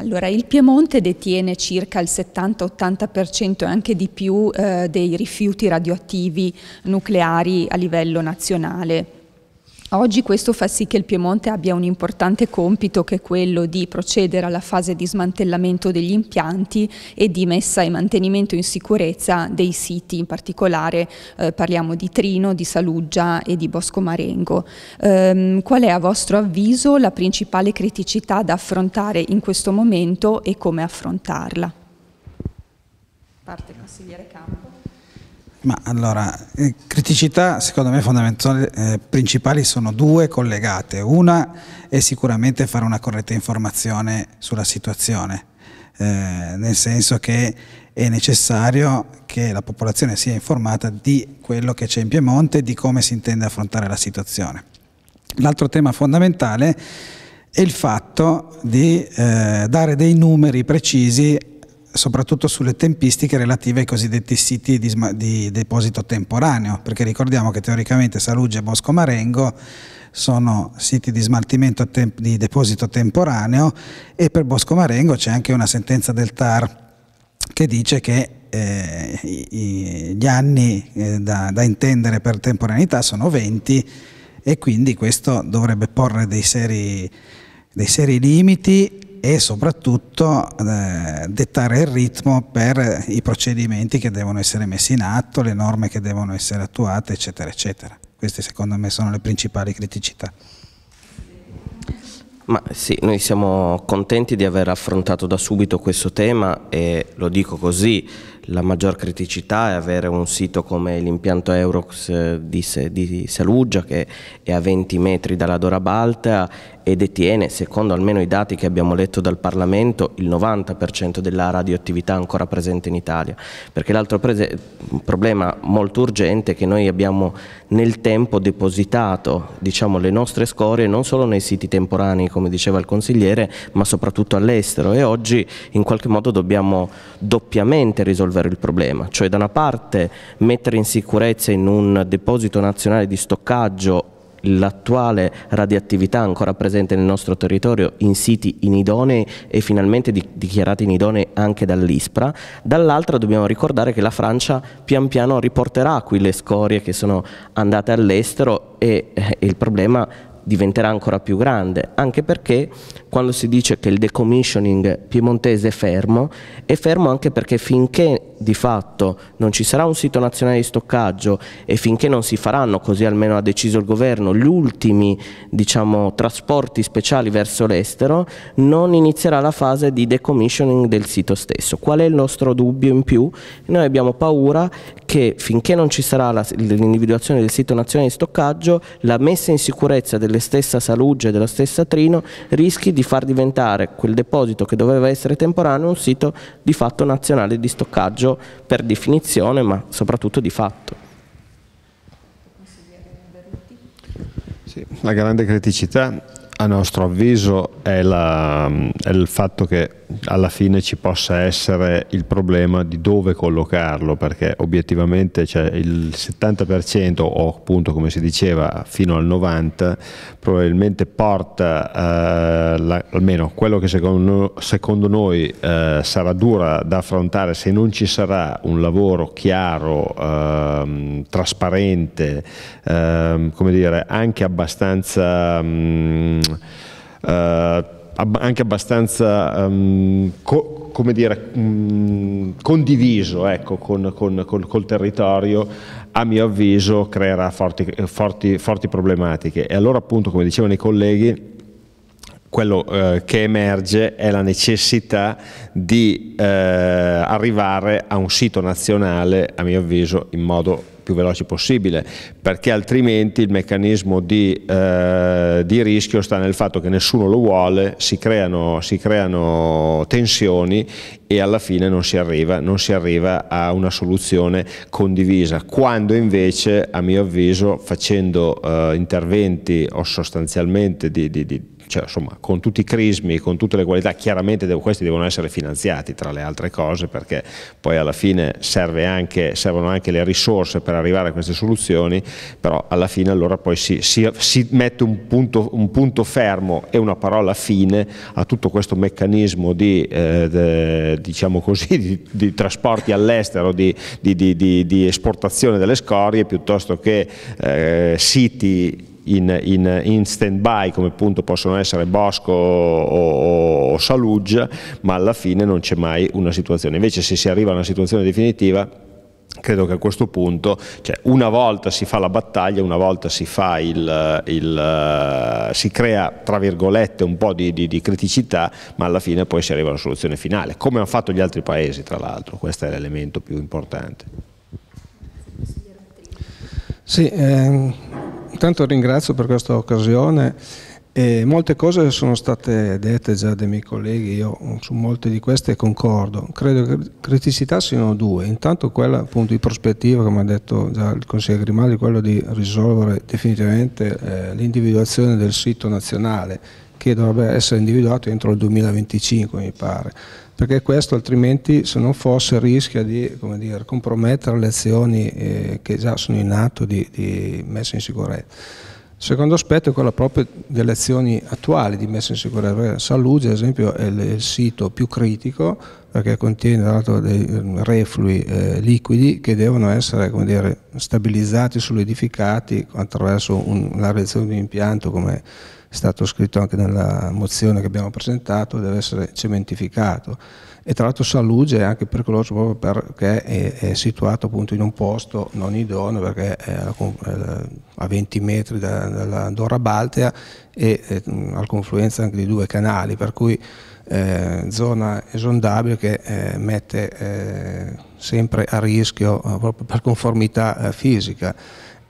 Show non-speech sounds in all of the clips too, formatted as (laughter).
Allora, il Piemonte detiene circa il 70-80% e anche di più eh, dei rifiuti radioattivi nucleari a livello nazionale. Oggi questo fa sì che il Piemonte abbia un importante compito che è quello di procedere alla fase di smantellamento degli impianti e di messa e mantenimento in sicurezza dei siti, in particolare eh, parliamo di Trino, di Saluggia e di Bosco Marengo. Ehm, qual è a vostro avviso la principale criticità da affrontare in questo momento e come affrontarla? Parte consigliere Campo. Ma allora, eh, criticità secondo me fondamentali eh, principali sono due collegate. Una è sicuramente fare una corretta informazione sulla situazione, eh, nel senso che è necessario che la popolazione sia informata di quello che c'è in Piemonte e di come si intende affrontare la situazione. L'altro tema fondamentale è il fatto di eh, dare dei numeri precisi soprattutto sulle tempistiche relative ai cosiddetti siti di, di deposito temporaneo, perché ricordiamo che teoricamente Saluggia e Bosco Marengo sono siti di smaltimento di deposito temporaneo e per Bosco Marengo c'è anche una sentenza del TAR che dice che eh, i, gli anni eh, da, da, intendere per temporaneità sono 20 e quindi questo dovrebbe porre dei seri, dei seri limiti e soprattutto eh, dettare il ritmo per i procedimenti che devono essere messi in atto, le norme che devono essere attuate, eccetera, eccetera. Queste secondo me sono le principali criticità. Ma sì, noi siamo contenti di aver affrontato da subito questo tema e lo dico così, la maggior criticità è avere un sito come l'impianto Eurox eh, di, di Saluggia che è a 20 metri dalla Dora Baltea e detiene, secondo almeno i dati che abbiamo letto dal Parlamento, il 90% della radioattività ancora presente in Italia. Perché l'altro problema molto urgente è che noi abbiamo nel tempo depositato diciamo, le nostre scorie non solo nei siti temporanei, come diceva il consigliere, ma soprattutto all'estero e oggi in qualche modo dobbiamo doppiamente risolvere il problema, cioè da una parte mettere in sicurezza in un deposito nazionale di stoccaggio l'attuale radioattività ancora presente nel nostro territorio in siti inidonei e finalmente di dichiarati inidonei anche dall'ISPRA, dall'altra dobbiamo ricordare che la Francia pian piano riporterà qui le scorie che sono andate all'estero e, e eh, il problema diventerà ancora più grande, anche perché quando si dice che il decommissioning piemontese è fermo, è fermo anche perché finché di fatto non ci sarà un sito nazionale di stoccaggio e finché non si faranno, così almeno ha deciso il governo, gli ultimi diciamo, trasporti speciali verso l'estero, non inizierà la fase di decommissioning del sito stesso. Qual è il nostro dubbio in più? Noi abbiamo paura che finché non ci sarà l'individuazione del sito nazionale di stoccaggio, la messa in sicurezza delle stessa Saluggia e della stessa Trino, rischi di far diventare quel deposito che doveva essere temporaneo un sito di fatto nazionale di stoccaggio per definizione, ma soprattutto di fatto. Sì, la grande criticità a nostro avviso è, la, è il fatto che alla fine ci possa essere il problema di dove collocarlo, perché obiettivamente cioè, il 70% o appunto come si diceva fino al 90% probabilmente porta eh, la, almeno quello che secondo, secondo noi eh, sarà dura da affrontare se non ci sarà un lavoro chiaro, eh, trasparente, ehm, come dire, anche abbastanza... Mh, mm, eh, anche abbastanza um, co- come dire, um, condiviso ecco, con, con, col, col, territorio, a mio avviso creerà forti, forti, forti, problematiche. E allora appunto, come dicevano i colleghi, quello eh, che emerge è la necessità di eh, arrivare a un sito nazionale, a mio avviso, in modo più veloci possibile, perché altrimenti il meccanismo di, eh, di rischio sta nel fatto che nessuno lo vuole, si creano, si creano tensioni e alla fine non si, arriva, non si, arriva, a una soluzione condivisa, quando invece a mio avviso facendo eh, interventi o sostanzialmente di, di, di cioè, insomma, con tutti i crismi, con tutte le qualità, chiaramente devo, questi devono essere finanziati tra le altre cose perché poi alla fine serve anche, servono anche le risorse per arrivare a queste soluzioni, però alla fine allora poi si, si, si mette un punto, un punto, fermo e una parola fine a tutto questo meccanismo di, eh, de, diciamo così, di, di trasporti all'estero, di, di, esportazione delle scorie piuttosto che eh, siti in, in, in stand-by come appunto possono essere Bosco o, o, o Saluggia, ma alla fine non c'è mai una situazione. Invece se si arriva a una situazione definitiva credo che a questo punto cioè, una volta si fa la battaglia, una volta si, il, il, si crea tra virgolette un po' di, di, di, criticità, ma alla fine poi si arriva alla soluzione finale, come hanno fatto gli altri paesi tra l'altro, questo è l'elemento più importante. Sì, ehm, Intanto ringrazio per questa occasione. E molte cose sono state dette già dai miei colleghi, io su molte di queste concordo. Credo che criticità siano due. Intanto quella appunto di prospettiva, come ha detto già il consigliere Grimaldi, quello di risolvere definitivamente eh, l'individuazione del sito nazionale che dovrebbe essere individuato entro il 2025, mi pare perché questo altrimenti se non fosse rischia di dire, compromettere le azioni eh, che già sono in atto di, di messa in sicurezza. Il secondo aspetto è quello proprio delle azioni attuali di messa in sicurezza. Saluggia, ad esempio, è il sito più critico perché contiene tra dei mm, reflui eh, liquidi che devono essere dire, stabilizzati, solidificati attraverso un, la reazione di un impianto come è stato scritto anche nella mozione che abbiamo presentato, deve essere cementificato. E tra l'altro Salluge è anche pericoloso proprio perché è, è situato appunto in un posto non idoneo, perché è a 20 metri da, dalla Dora Baltea e è, al confluenza anche di due canali, per cui eh, zona esondabile che eh, mette eh, sempre a rischio eh, proprio per conformità eh, fisica.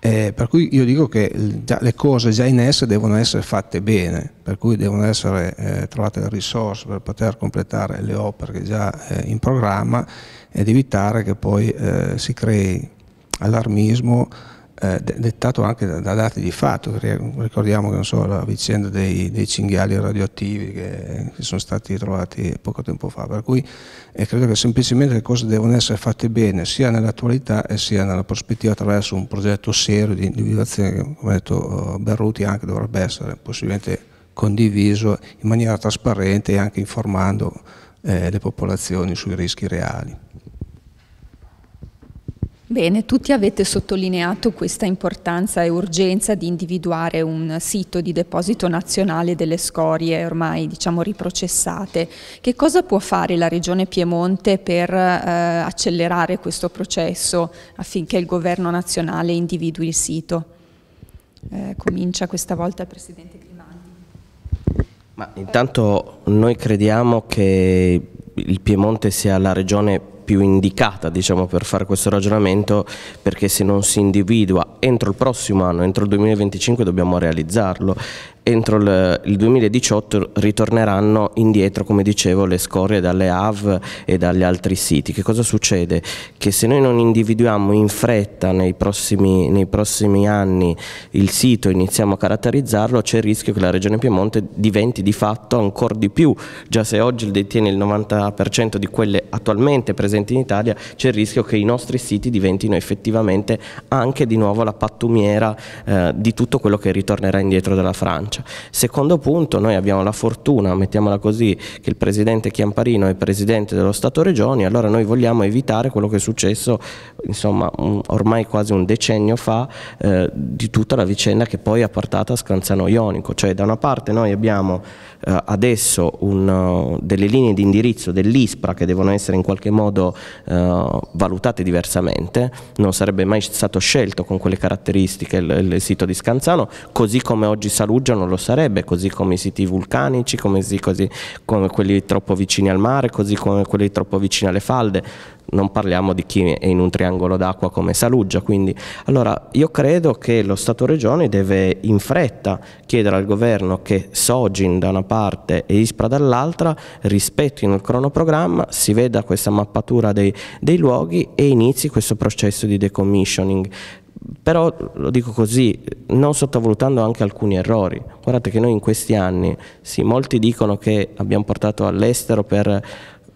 Eh, per cui io dico che le cose già in essere devono essere fatte bene, per cui devono essere eh, trovate le risorse per poter completare le opere che già eh, in programma ed evitare che poi eh, si crei allarmismo eh, dettato anche da, da, dati di fatto, ricordiamo che so, la vicenda dei, dei, cinghiali radioattivi che, che, sono stati trovati poco tempo fa, per cui eh, credo che semplicemente le cose devono essere fatte bene sia nell'attualità sia nella prospettiva attraverso un progetto serio di individuazione che come ha detto eh, Berruti anche dovrebbe essere possibilmente condiviso in maniera trasparente e anche informando eh, le popolazioni sui rischi reali. Bene, tutti avete sottolineato questa importanza e urgenza di individuare un sito di deposito nazionale delle scorie ormai diciamo riprocessate. Che cosa può fare la Regione Piemonte per eh, accelerare questo processo affinché il governo nazionale individui il sito? Eh, comincia questa volta il Presidente Grimaldi. Ma intanto noi crediamo che il Piemonte sia la regione più indicata diciamo, per fare questo ragionamento perché se non si individua entro il prossimo anno, entro il 2025 dobbiamo realizzarlo entro il, 2018 ritorneranno indietro, come dicevo, le scorie dalle AV e dagli altri siti. Che cosa succede? Che se noi non individuiamo in fretta nei prossimi, nei prossimi anni il sito, e iniziamo a caratterizzarlo, c'è il rischio che la Regione Piemonte diventi di fatto ancora di più, già se oggi detiene il 90% di quelle attualmente presenti in Italia, c'è il rischio che i nostri siti diventino effettivamente anche di nuovo la pattumiera eh, di tutto quello che ritornerà indietro dalla Francia. Francia. Cioè, secondo punto, noi abbiamo la fortuna, mettiamola così, che il presidente Chiamparino è presidente dello Stato-Regioni, allora noi vogliamo evitare quello che è successo insomma, un, ormai quasi un decennio fa eh, di tutta la vicenda che poi ha portato a Scanzano Ionico, cioè da una parte noi abbiamo eh, adesso un, eh, delle linee di indirizzo dell'ISPRA che devono essere in qualche modo eh, valutate diversamente, non sarebbe mai stato scelto con quelle caratteristiche il, il sito di Scanzano, così come oggi Saluggia non non lo sarebbe, così come i siti vulcanici, come, così, come quelli troppo vicini al mare, così come quelli troppo vicini alle falde, non parliamo di chi è in un triangolo d'acqua come Saluggia. Quindi, allora, io credo che lo Stato-Regione deve in fretta chiedere al governo che Sogin da una parte e Ispra dall'altra rispettino il cronoprogramma, si veda questa mappatura dei, dei luoghi e inizi questo processo di decommissioning però lo dico così, non sottovalutando anche alcuni errori. Guardate che noi in questi anni, sì, molti dicono che abbiamo portato all'estero per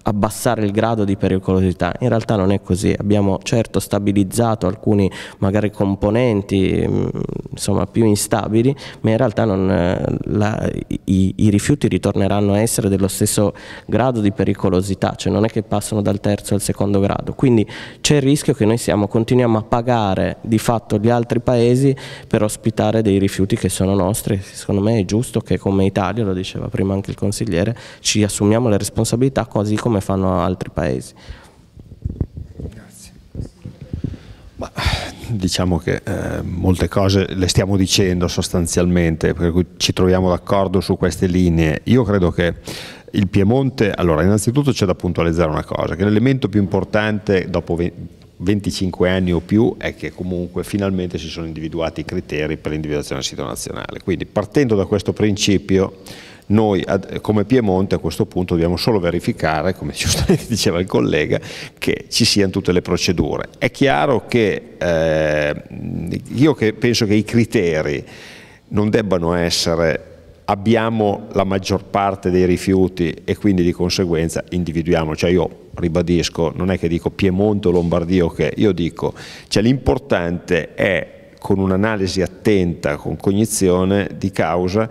abbassare il grado di pericolosità. In realtà non è così, abbiamo certo stabilizzato alcuni magari componenti mm, insomma, più instabili, ma in realtà non, eh, la, i, i, rifiuti ritorneranno a essere dello stesso grado di pericolosità, cioè non è che passano dal terzo al secondo grado, quindi c'è il rischio che noi siamo, continuiamo a pagare di fatto gli altri paesi per ospitare dei rifiuti che sono nostri, secondo me è giusto che come Italia, lo diceva prima anche il consigliere, ci assumiamo le responsabilità così come come fanno altri paesi. Ma, diciamo che eh, molte cose le stiamo dicendo sostanzialmente, per cui ci troviamo d'accordo su queste linee. Io credo che il Piemonte, allora innanzitutto c'è da puntualizzare una cosa, che l'elemento più importante dopo 25 anni o più è che comunque finalmente si sono individuati i criteri per l'individuazione del sito nazionale. Quindi partendo da questo principio noi come Piemonte a questo punto dobbiamo solo verificare, come giustamente (laughs) diceva il collega, che ci siano tutte le procedure. È chiaro che eh, io che penso che i criteri non debbano essere abbiamo la maggior parte dei rifiuti e quindi di conseguenza individuiamo, cioè io ribadisco, non è che dico Piemonte o Lombardia o che, io dico, cioè l'importante è con un'analisi attenta, con cognizione di causa,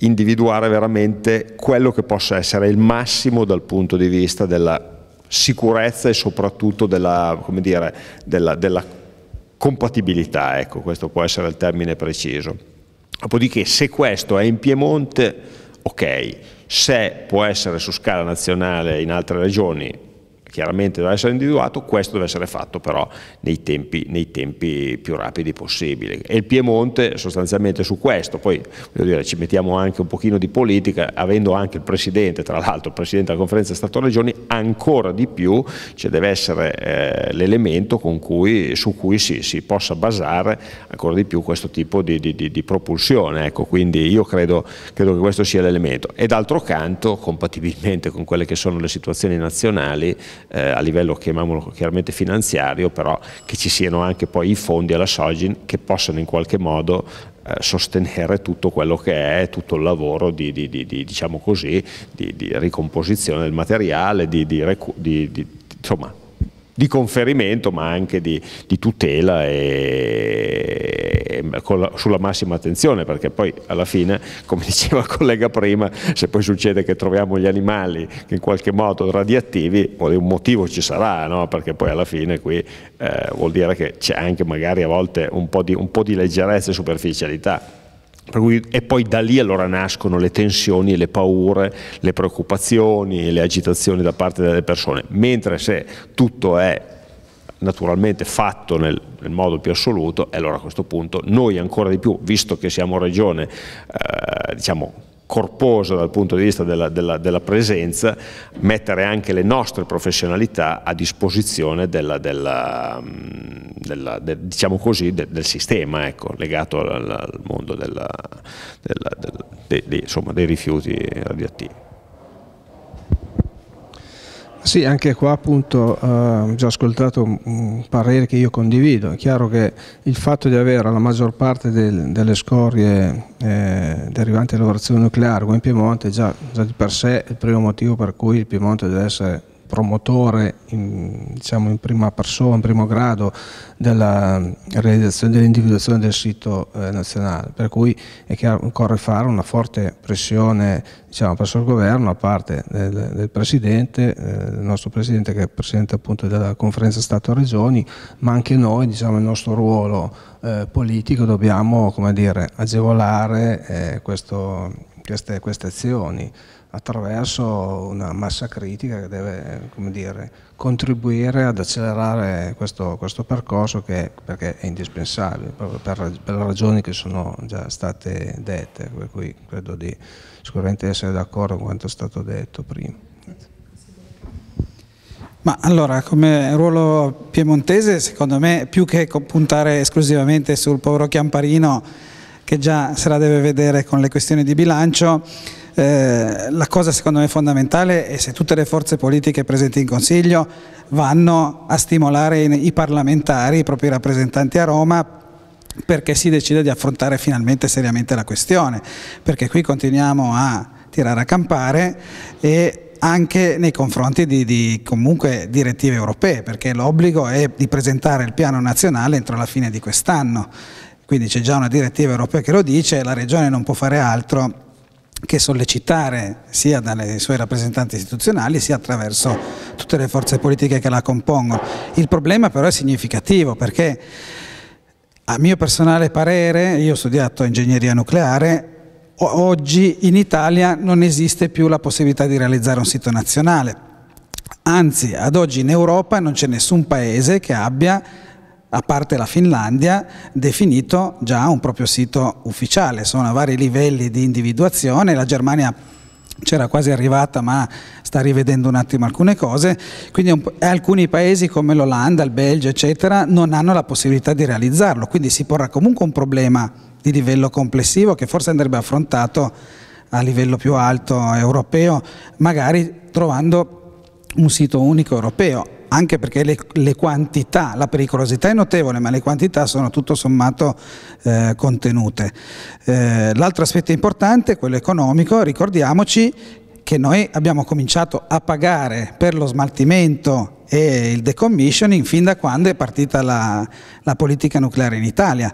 individuare veramente quello che possa essere il massimo dal punto di vista della sicurezza e soprattutto della, dire, della, della compatibilità, ecco, questo può essere il termine preciso. Dopodiché se questo è in Piemonte, ok, se può essere su scala nazionale in altre regioni, chiaramente deve essere individuato, questo deve essere fatto però nei tempi, nei tempi più rapidi possibili. E il Piemonte sostanzialmente su questo, poi dire, ci mettiamo anche un pochino di politica, avendo anche il Presidente, tra l'altro il Presidente della Conferenza Stato-Regioni, ancora di più ci deve essere eh, l'elemento cui, su cui si, si, possa basare ancora di più questo tipo di, di, di, di propulsione. Ecco, quindi io credo, credo che questo sia l'elemento. E d'altro canto, compatibilmente con quelle che sono le situazioni nazionali, eh, a livello, chiamiamolo chiaramente finanziario, però che ci siano anche poi i fondi alla Sogin che possano in qualche modo eh, sostenere tutto quello che è tutto il lavoro di, di, di, di diciamo così, ricomposizione del materiale, insomma, di conferimento ma anche di, tutela e, la, sulla massima attenzione perché poi alla fine, come (laughs) diceva il collega prima, se poi succede che troviamo gli animali in qualche modo radioattivi, un motivo ci sarà, no? perché poi alla fine qui eh, vuol dire che c'è anche magari a volte un po' di, un po di leggerezza e superficialità. Cui, e poi da lì allora nascono le tensioni, le paure, le preoccupazioni, le agitazioni da parte delle persone, mentre se tutto è naturalmente fatto nel, nel, modo più assoluto e allora a questo punto noi ancora di più, visto che siamo regione eh, diciamo, corposa dal punto di vista della, della, della, presenza, mettere anche le nostre professionalità a disposizione della, mm, de, diciamo così, de, del sistema ecco, legato al, al mondo dei, insomma, dei rifiuti radioattivi. Sì, anche qua appunto eh, già ascoltato un parere che io condivido. È chiaro che il fatto di avere la maggior parte del, delle scorie eh, derivanti dalla lavorazione nucleare qua in Piemonte già, già di per sé il primo motivo per cui il Piemonte deve essere promotore in, diciamo in prima persona, in primo grado della realizzazione dell'individuazione del sito eh, nazionale, per cui è chiaro, occorre fare una forte pressione diciamo, presso il governo a parte del, del Presidente, eh, il nostro Presidente che è Presidente appunto della conferenza Stato-Regioni, ma anche noi, diciamo, il nostro ruolo eh, politico dobbiamo come dire, agevolare eh, questo, queste, queste azioni attraverso una massa critica che deve dire, contribuire ad accelerare questo, questo percorso che, perché è indispensabile proprio per, per, ragioni che sono già state dette, per cui credo di sicuramente essere d'accordo con quanto è stato detto prima. Ma allora, come ruolo piemontese, secondo me, più che puntare esclusivamente sul povero Chiamparino, che già se la deve vedere con le questioni di bilancio, eh, la cosa secondo me fondamentale è se tutte le forze politiche presenti in Consiglio vanno a stimolare i parlamentari, i propri rappresentanti a Roma perché si decide di affrontare finalmente seriamente la questione, perché qui continuiamo a tirare a campare e anche nei confronti di, di direttive europee, perché l'obbligo è di presentare il piano nazionale entro la fine di quest'anno. Quindi c'è già una direttiva europea che lo dice, la Regione non può fare altro che sollecitare sia dai suoi rappresentanti istituzionali sia attraverso tutte le forze politiche che la compongono. Il problema però è significativo perché a mio personale parere, io ho studiato ingegneria nucleare, oggi in Italia non esiste più la possibilità di realizzare un sito nazionale. Anzi, ad oggi in Europa non c'è nessun paese che abbia a parte la Finlandia, definito già un proprio sito ufficiale. Sono a vari livelli di individuazione, la Germania c'era quasi arrivata ma sta rivedendo un attimo alcune cose, quindi alcuni paesi come l'Olanda, il Belgio eccetera non hanno la possibilità di realizzarlo, quindi si porrà comunque un problema di livello complessivo che forse andrebbe affrontato a livello più alto europeo, magari trovando un sito unico europeo anche perché le, le, quantità, la pericolosità è notevole, ma le quantità sono tutto sommato eh, contenute. Eh, l'altro aspetto importante, quello economico, ricordiamoci che noi abbiamo cominciato a pagare per lo smaltimento e il decommissioning fin da quando è partita la, la politica nucleare in Italia.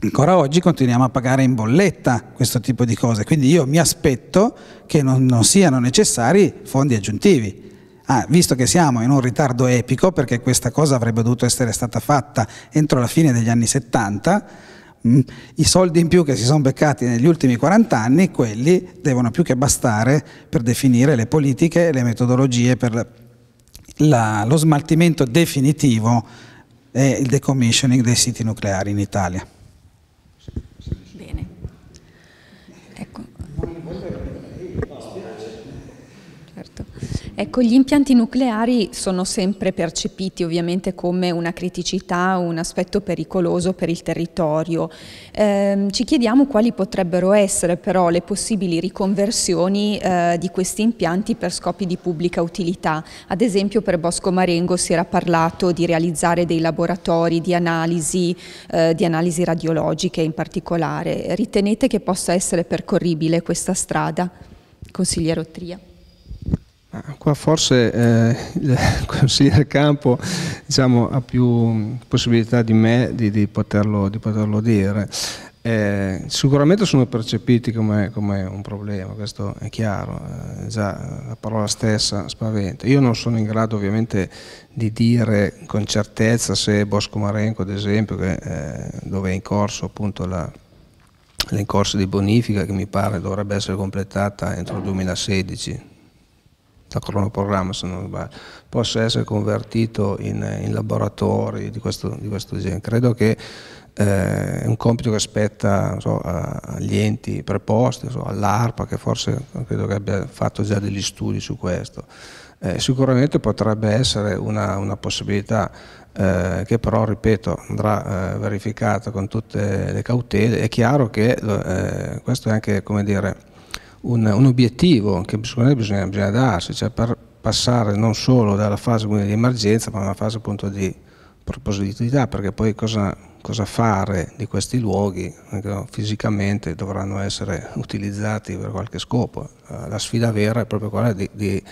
Ancora oggi continuiamo a pagare in bolletta questo tipo di cose, quindi io mi aspetto che non, non siano necessari fondi aggiuntivi Ah, visto che siamo in un ritardo epico, perché questa cosa avrebbe dovuto essere stata fatta entro la fine degli anni 70, mm, i soldi in più che si sono beccati negli ultimi 40 anni, quelli devono più che bastare per definire le politiche e le metodologie per la, lo smaltimento definitivo e il decommissioning dei siti nucleari in Italia. Bene. Ecco. Ecco, gli impianti nucleari sono sempre percepiti ovviamente come una criticità, un aspetto pericoloso per il territorio. Ehm, ci chiediamo quali potrebbero essere però le possibili riconversioni eh, di questi impianti per scopi di pubblica utilità. Ad esempio per Bosco Marengo si era parlato di realizzare dei laboratori di analisi, eh, di analisi radiologiche in particolare. Ritenete che possa essere percorribile questa strada? Consigliere Ottria. Qua forse eh, il (laughs) consigliere Campo diciamo, ha più possibilità di me di, di, poterlo, di poterlo, dire. Eh, sicuramente sono percepiti come, come, un problema, questo è chiaro, eh, già la parola stessa spaventa. Io non sono in grado ovviamente di dire con certezza se Bosco Marenco, ad esempio, che, eh, dove è in corso appunto la, l'incorso di bonifica che mi pare dovrebbe essere completata entro il 2016, da cronoprogramma se non sbaglio, possa essere convertito in, in laboratori di questo, di questo, genere. Credo che eh, è un compito che spetta so, agli enti preposti, so, all'ARPA che forse credo che abbia fatto già degli studi su questo. Eh, sicuramente potrebbe essere una, una possibilità eh, che però, ripeto, andrà eh, verificata con tutte le cautele. È chiaro che eh, questo è anche, come dire, un, un obiettivo che bisogna, bisogna, bisogna darsi, cioè per passare non solo dalla fase di emergenza ma una fase appunto di propositività, perché poi cosa, cosa fare di questi luoghi eh, fisicamente dovranno essere utilizzati per qualche scopo. Eh, la sfida vera è proprio quella di, di,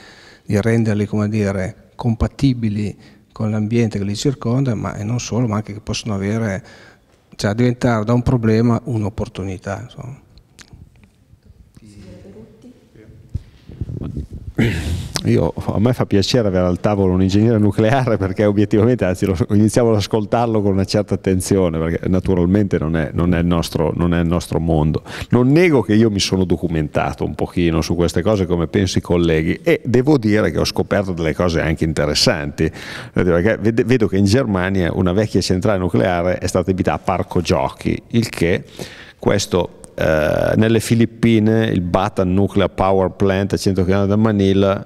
di renderli dire, compatibili con l'ambiente che li circonda, ma e non solo, ma anche che possono avere, cioè diventare da un problema un'opportunità. Insomma. io, a me fa piacere avere al tavolo un ingegnere nucleare (laughs) perché obiettivamente, anzi, lo, iniziamo ad ascoltarlo con una certa attenzione perché naturalmente non è, non, è nostro, non è, il nostro, mondo. Non nego che io mi sono documentato un pochino su queste cose come penso i colleghi e devo dire che ho scoperto delle cose anche interessanti. vedo che in Germania una vecchia centrale nucleare è stata invitata a Parco Giochi, il che questo eh, nelle Filippine il Batan Nuclear Power Plant a 100 km da Manila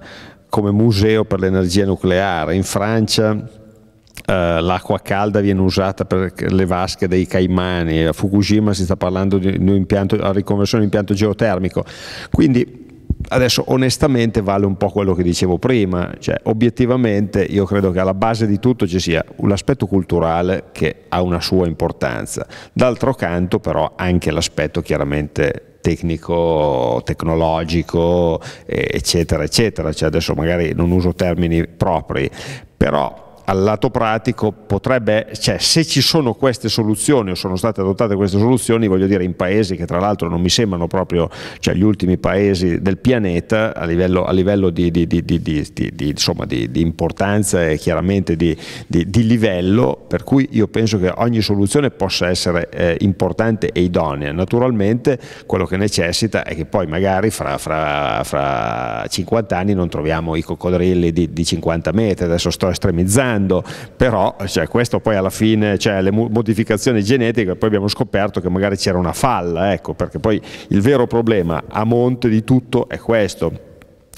come museo per l'energia nucleare, in Francia eh, l'acqua calda viene usata per le vasche dei Caimani, a Fukushima si sta parlando di un impianto, a riconversione di un impianto geotermico. Quindi adesso onestamente vale un po' quello che dicevo prima, cioè obiettivamente io credo che alla base di tutto ci sia l'aspetto culturale che ha una sua importanza, d'altro canto però anche l'aspetto chiaramente tecnico, tecnologico, eccetera, eccetera, cioè adesso magari non uso termini propri, però al lato pratico potrebbe, cioè se ci sono queste soluzioni o sono state adottate queste soluzioni, voglio dire in paesi che tra l'altro non mi sembrano proprio cioè, gli ultimi paesi del pianeta a livello, a livello di, di, di, insomma, di, importanza e chiaramente di, livello, per cui io penso che ogni soluzione possa essere eh, importante e idonea. Naturalmente quello che necessita è che poi magari fra, fra, fra 50 anni non troviamo i coccodrilli di 50 metri, adesso sto estremizzando mangiando, però cioè, questo poi alla fine, cioè, le modificazioni genetiche, poi abbiamo scoperto che magari c'era una falla, ecco, perché poi il vero problema a monte di tutto è questo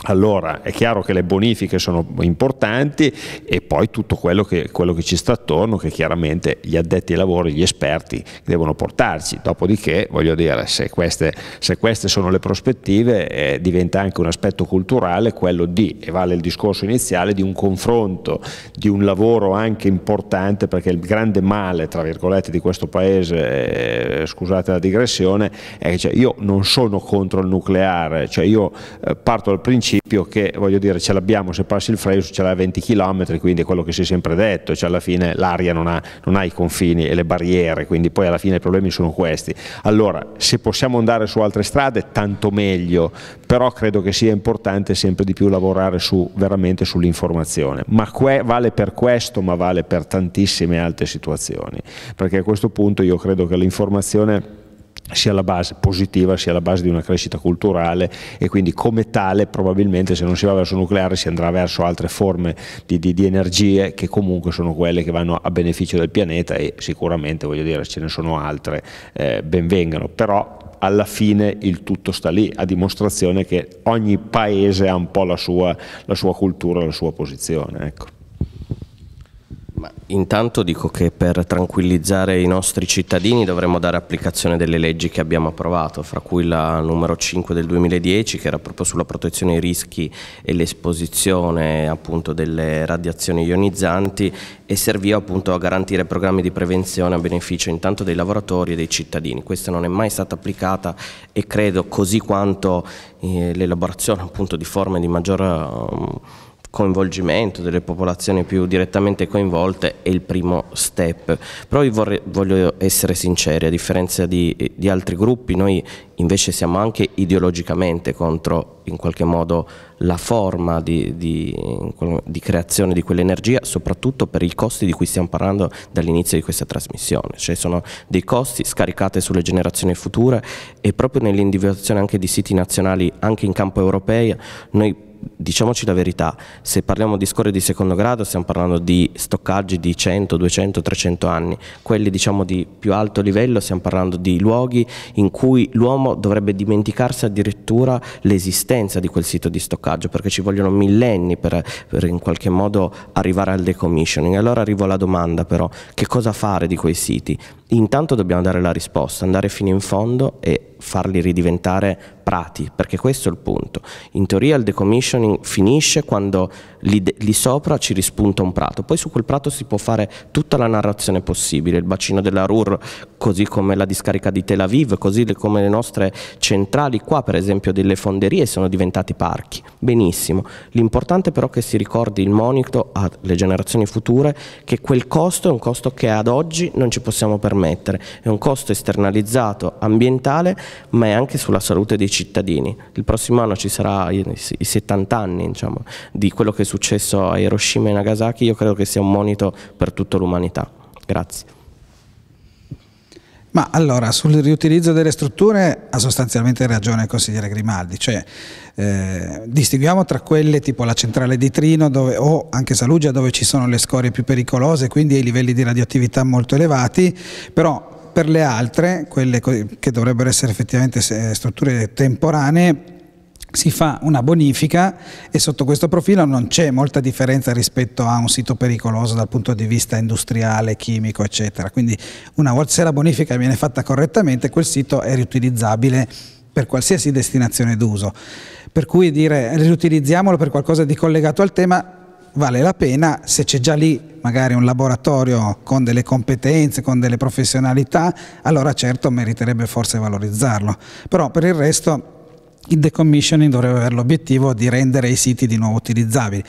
allora è chiaro che le bonifiche sono importanti e poi tutto quello che, quello che, ci sta attorno che chiaramente gli addetti ai lavori, gli esperti devono portarci, dopodiché voglio dire se queste, se queste sono le prospettive eh, diventa anche un aspetto culturale quello di, e vale il discorso iniziale, di un confronto, di un lavoro anche importante perché il grande male tra virgolette di questo paese, eh, scusate la digressione, è che cioè, io non sono contro il nucleare, cioè io eh, parto dal principio principio che voglio dire ce l'abbiamo se passi il Freus ce l'hai a 20 km quindi è quello che si è sempre detto cioè alla fine l'aria non, non ha, i confini e le barriere quindi poi alla fine i problemi sono questi allora se possiamo andare su altre strade tanto meglio però credo che sia importante sempre di più lavorare su, veramente sull'informazione ma vale per questo ma vale per tantissime altre situazioni perché a questo punto io credo che l'informazione sia la base positiva sia la base di una crescita culturale e quindi come tale probabilmente se non si va verso il nucleare si andrà verso altre forme di, di, di, energie che comunque sono quelle che vanno a beneficio del pianeta e sicuramente voglio dire ce ne sono altre eh, benvengano però alla fine il tutto sta lì a dimostrazione che ogni paese ha un po' la sua, la sua cultura la sua posizione ecco intanto dico che per tranquillizzare i nostri cittadini dovremmo dare applicazione delle leggi che abbiamo approvato, fra cui la numero 5 del 2010 che era proprio sulla protezione ai rischi e l'esposizione appunto delle radiazioni ionizzanti e serviva appunto a garantire programmi di prevenzione a beneficio intanto dei lavoratori e dei cittadini. Questa non è mai stata applicata e credo così quanto eh, l'elaborazione appunto di forme di maggior... Um, coinvolgimento delle popolazioni più direttamente coinvolte è il primo step. Però io vorrei, voglio essere sinceri, a differenza di, di altri gruppi, noi invece siamo anche ideologicamente contro in qualche modo la forma di, di, di creazione di quell'energia, soprattutto per i costi di cui stiamo parlando dall'inizio di questa trasmissione, cioè sono dei costi scaricati sulle generazioni future e proprio nell'individuazione anche di siti nazionali anche in campo europeo noi diciamoci la verità, se parliamo di scorie di secondo grado stiamo parlando di stoccaggi di 100, 200, 300 anni, quelli diciamo di più alto livello stiamo parlando di luoghi in cui l'uomo dovrebbe dimenticarsi addirittura l'esistenza di quel sito di stoccaggio perché ci vogliono millenni per, per in qualche modo arrivare al decommissioning. Allora arrivo alla domanda però, che cosa fare di quei siti? intanto dobbiamo dare la risposta, andare fino in fondo e farli ridiventare prati, perché questo è il punto. In teoria il decommissioning finisce quando lì, lì, sopra ci rispunta un prato, poi su quel prato si può fare tutta la narrazione possibile, il bacino della Rur, così come la discarica di Tel Aviv, così come le nostre centrali qua, per esempio delle fonderie, sono diventati parchi. Benissimo, l'importante però è che si ricordi il monito alle generazioni future che quel costo è un costo che ad oggi non ci possiamo permettere, è un costo esternalizzato ambientale ma è anche sulla salute dei cittadini. Il prossimo anno ci sarà i 70 anni diciamo, di quello che è successo a Hiroshima e Nagasaki io credo che sia un monito per tutta l'umanità. Grazie. Ma allora, sul riutilizzo delle strutture ha sostanzialmente ragione il consigliere Grimaldi, cioè eh, distinguiamo tra quelle tipo la centrale di Trino dove, o anche Salugia dove ci sono le scorie più pericolose, quindi i livelli di radioattività molto elevati, però per le altre, quelle che dovrebbero essere effettivamente eh, strutture temporanee, si fa una bonifica e sotto questo profilo non c'è molta differenza rispetto a un sito pericoloso dal punto di vista industriale, chimico, eccetera. Quindi una volta se la bonifica viene fatta correttamente, quel sito è riutilizzabile per qualsiasi destinazione d'uso. Per cui dire riutilizziamolo per qualcosa di collegato al tema vale la pena se c'è già lì magari un laboratorio con delle competenze, con delle professionalità, allora certo meriterebbe forse valorizzarlo. Però per il resto il decommissioning dovrebbe avere l'obiettivo di rendere i siti di nuovo utilizzabili.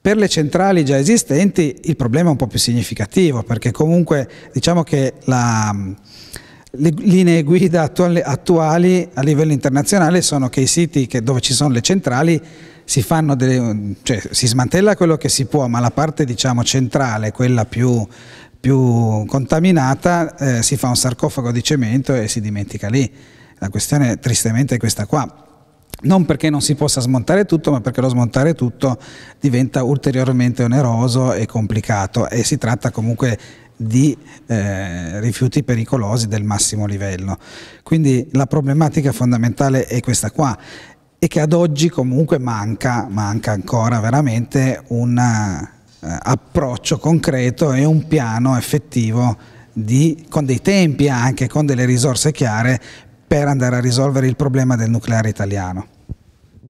Per le centrali già esistenti il problema è un po' più significativo perché comunque diciamo che la, le linee guida attuali, attuali, a livello internazionale sono che i siti che, dove ci sono le centrali si, delle, cioè, si, smantella quello che si può, ma la parte diciamo, centrale, quella più, più contaminata, eh, si fa un sarcofago di cemento e si dimentica lì. La questione tristemente è questa qua non perché non si possa smontare tutto, ma perché lo smontare tutto diventa ulteriormente oneroso e complicato e si tratta comunque di eh, rifiuti pericolosi del massimo livello. Quindi la problematica fondamentale è questa qua e che ad oggi comunque manca, manca ancora veramente un eh, approccio concreto e un piano effettivo di, con dei tempi anche, con delle risorse chiare per andare a risolvere il problema del nucleare italiano.